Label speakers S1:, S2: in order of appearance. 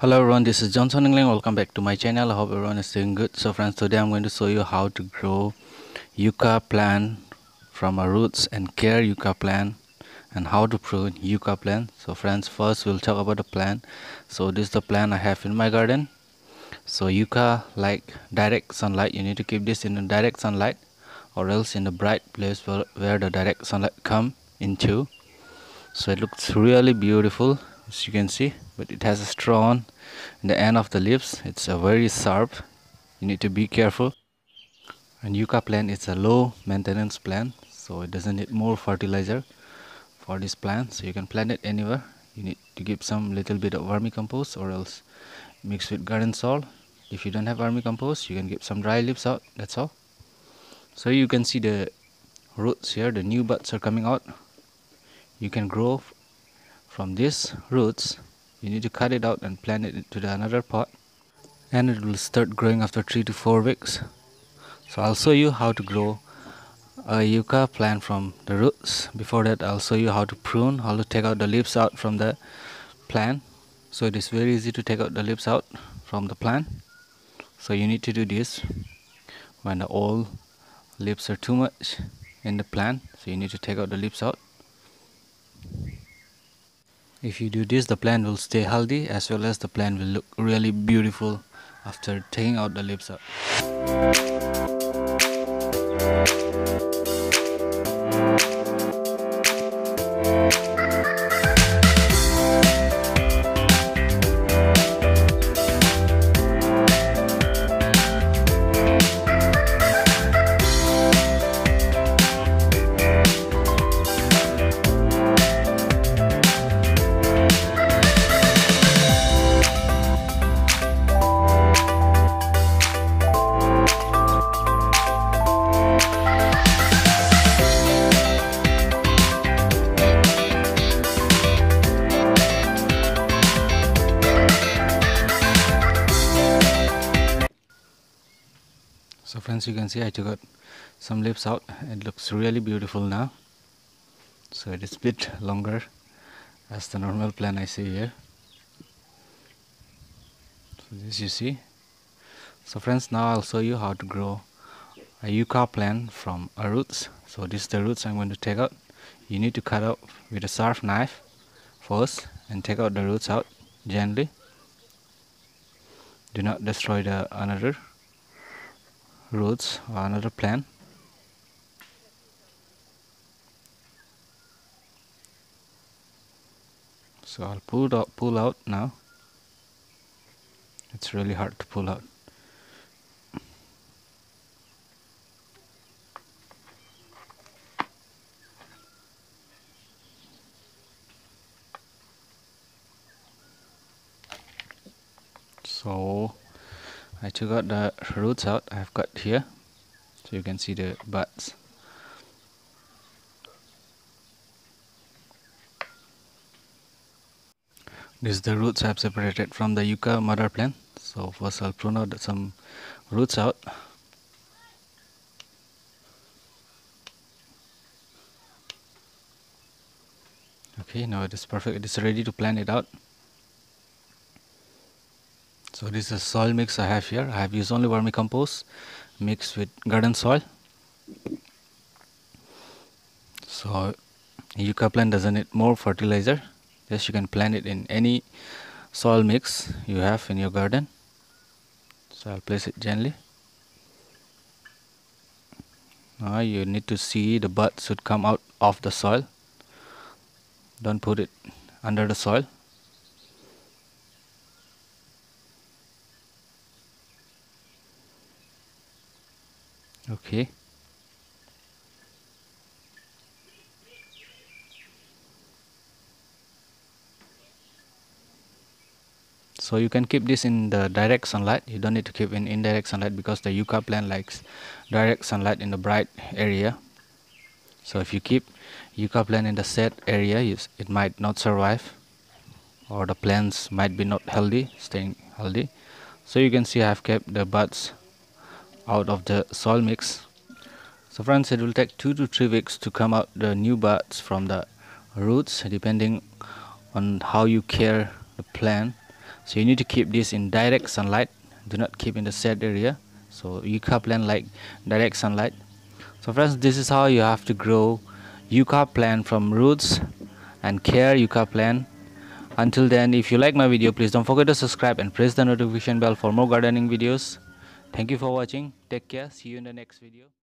S1: hello everyone this is johnson england welcome back to my channel i hope everyone is doing good so friends today i'm going to show you how to grow yucca plant from a roots and care yucca plant and how to prune yucca plant so friends first we'll talk about the plant so this is the plant i have in my garden so yucca like direct sunlight you need to keep this in the direct sunlight or else in the bright place where, where the direct sunlight come into so it looks really beautiful as you can see but it has a straw on in the end of the leaves it's a very sharp you need to be careful and yucca plant is a low maintenance plant so it doesn't need more fertilizer for this plant so you can plant it anywhere you need to give some little bit of vermicompost or else mixed with garden soil if you don't have army compost you can get some dry leaves out that's all so you can see the roots here the new buds are coming out you can grow from these roots you need to cut it out and plant it into the another pot and it will start growing after 3 to 4 weeks so I'll show you how to grow a yucca plant from the roots before that I'll show you how to prune how to take out the leaves out from the plant so it is very easy to take out the leaves out from the plant so you need to do this when the old leaves are too much in the plant so you need to take out the leaves out if you do this the plant will stay healthy as well as the plant will look really beautiful after taking out the leaves out friends you can see I took out some leaves out it looks really beautiful now so it is a bit longer as the normal plant I see here so this you see so friends now I'll show you how to grow a yucca plant from a roots so this is the roots I'm going to take out you need to cut out with a sharp knife first and take out the roots out gently do not destroy the another roads another plan so I'll pull out pull out now it's really hard to pull out so I took out the roots out I've got here so you can see the buds this is the roots I've separated from the yucca mother plant so first I'll prune out some roots out okay now it is perfect it is ready to plant it out so this is soil mix I have here. I have used only vermicompost mixed with garden soil. So yucca plant doesn't need more fertilizer. Yes, you can plant it in any soil mix you have in your garden. So I'll place it gently. Now you need to see the bud should come out of the soil. Don't put it under the soil. Okay. So you can keep this in the direct sunlight. You don't need to keep in indirect sunlight because the yucca plant likes direct sunlight in the bright area. So if you keep yucca plant in the set area, it might not survive or the plants might be not healthy, staying healthy. So you can see I've kept the buds out of the soil mix. So friends, it will take two to three weeks to come out the new buds from the roots depending on how you care the plant. So you need to keep this in direct sunlight. Do not keep in the shade area. So yucca plant like direct sunlight. So friends, this is how you have to grow yucca plant from roots and care yucca plant until then if you like my video please don't forget to subscribe and press the notification bell for more gardening videos Thank you for watching. Take care. See you in the next video.